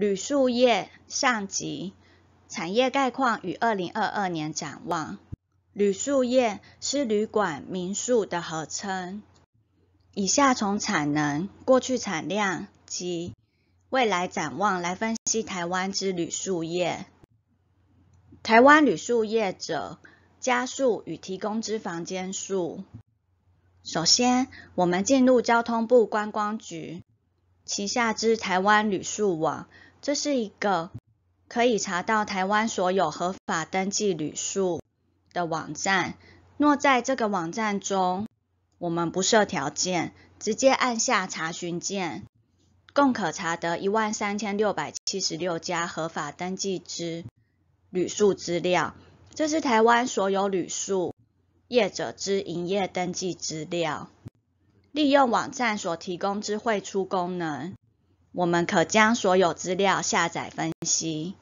旅塑业上集产业概况与二零二二年展望。旅塑业是旅馆、民宿的合称。以下从产能、过去产量及未来展望来分析台湾之旅塑业。台湾旅塑业者加速与提供之房间数。首先，我们进入交通部观光局旗下之台湾旅宿网。这是一个可以查到台湾所有合法登记旅宿的网站。若在这个网站中，我们不设条件，直接按下查询键，共可查得一万三千六百七十六家合法登记之旅宿资料。这是台湾所有旅宿业者之营业登记资料。利用网站所提供之汇出功能。我们可将所有资料下载分析，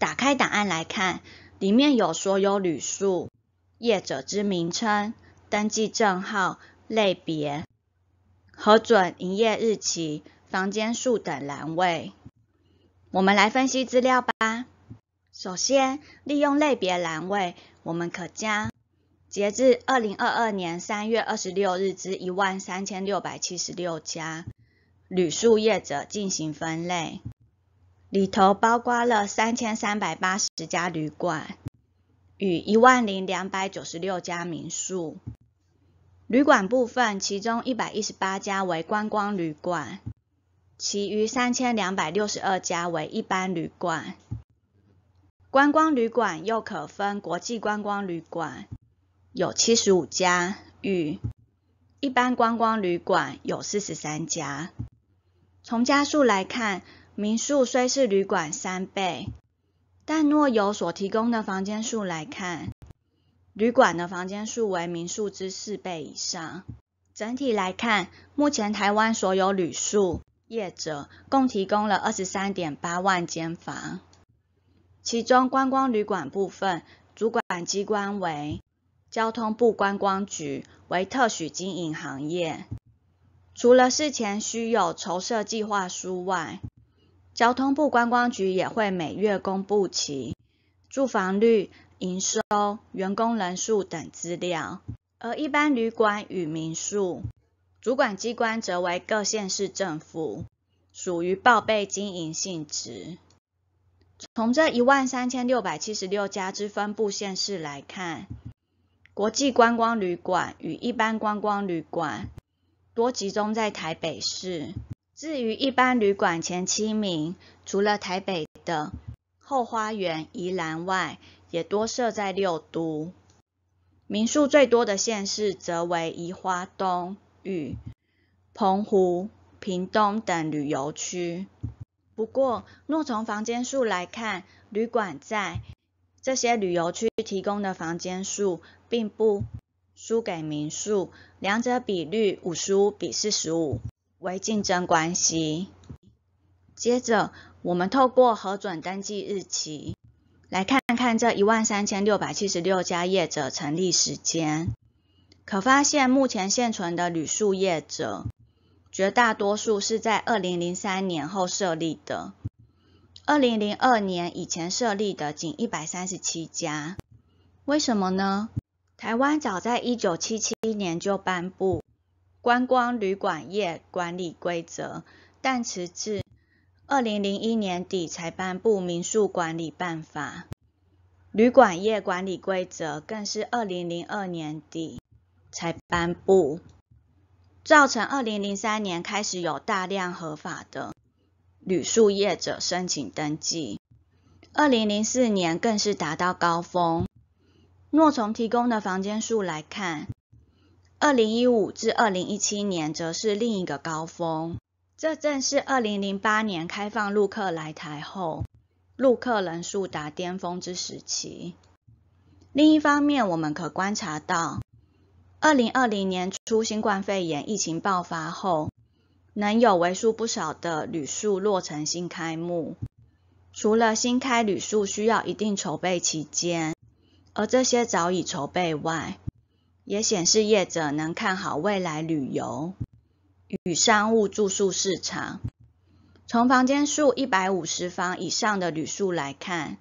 打开档案来看，里面有所有旅宿业者之名称、登记证号、类别、核准营业日期、房间数等栏位。我们来分析资料吧。首先，利用类别栏位，我们可将截至二零二二年三月二十六日之一万三千六百七十六家。旅宿业者进行分类，里头包括了三千三百八十家旅馆与一万零两百九十六家民宿。旅馆部分，其中一百一十八家为观光旅馆，其余三千两百六十二家为一般旅馆。观光旅馆又可分国际观光旅馆，有七十五家；与一般观光旅馆有四十三家。从家数来看，民宿虽是旅馆三倍，但若由所提供的房间数来看，旅馆的房间数为民宿之四倍以上。整体来看，目前台湾所有旅宿业者共提供了二十三点八万间房，其中观光旅馆部分主管机关为交通部观光局，为特许经营行业。除了事前需有筹设计划书外，交通部观光局也会每月公布其住房率、营收、员工人数等资料。而一般旅馆与民宿主管机关则为各县市政府，属于报备经营性质。从这一万三千六百七十六家之分布县市来看，国际观光旅馆与一般观光旅馆。多集中在台北市。至于一般旅馆前七名，除了台北的后花园、宜兰外，也多设在六都。民宿最多的县市，则为宜花东与澎湖、屏东等旅游区。不过，若从房间数来看，旅馆在这些旅游区提供的房间数，并不。输给民宿，两者比率五十五比四十五为竞争关系。接着，我们透过核准登记日期来看看这一万三千六百七十六家业者成立时间，可发现目前现存的旅宿业者绝大多数是在二零零三年后设立的，二零零二年以前设立的仅一百三十七家。为什么呢？台湾早在1977年就颁布观光旅馆业管理规则，但直至2001年底才颁布民宿管理办法，旅馆业管理规则更是2002年底才颁布，造成2003年开始有大量合法的旅宿业者申请登记，2004年更是达到高峰。若从提供的房间数来看，二零一五至二零一七年则是另一个高峰，这正是二零零八年开放陆客来台后，陆客人数达巅峰之时期。另一方面，我们可观察到，二零二零年初新冠肺炎疫情爆发后，能有为数不少的旅宿落成新开幕。除了新开旅宿需要一定筹备期间。而这些早已筹备外，也显示业者能看好未来旅游与商务住宿市场。从房间数一百五十房以上的旅宿来看，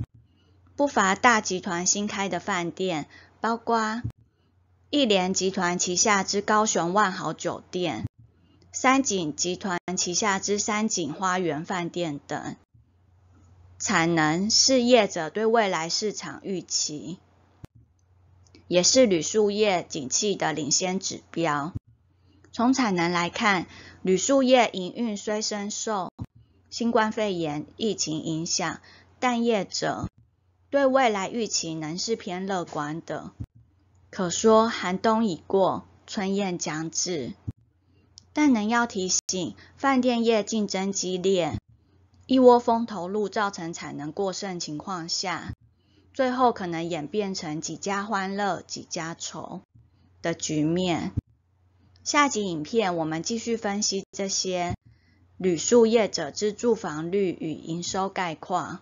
不乏大集团新开的饭店，包括一联集团旗下之高雄万豪酒店、三井集团旗下之三井花园饭店等，产能是业者对未来市场预期。也是铝塑业景气的领先指标。从产能来看，铝塑业营运虽深受新冠肺炎疫情影响，但业者对未来预期仍是偏乐观的，可说寒冬已过，春宴将至。但仍要提醒，饭店业竞争激烈，一窝蜂投入造成产能过剩情况下。最后可能演变成几家欢乐几家愁的局面。下集影片我们继续分析这些旅宿业者之住房率与营收概况。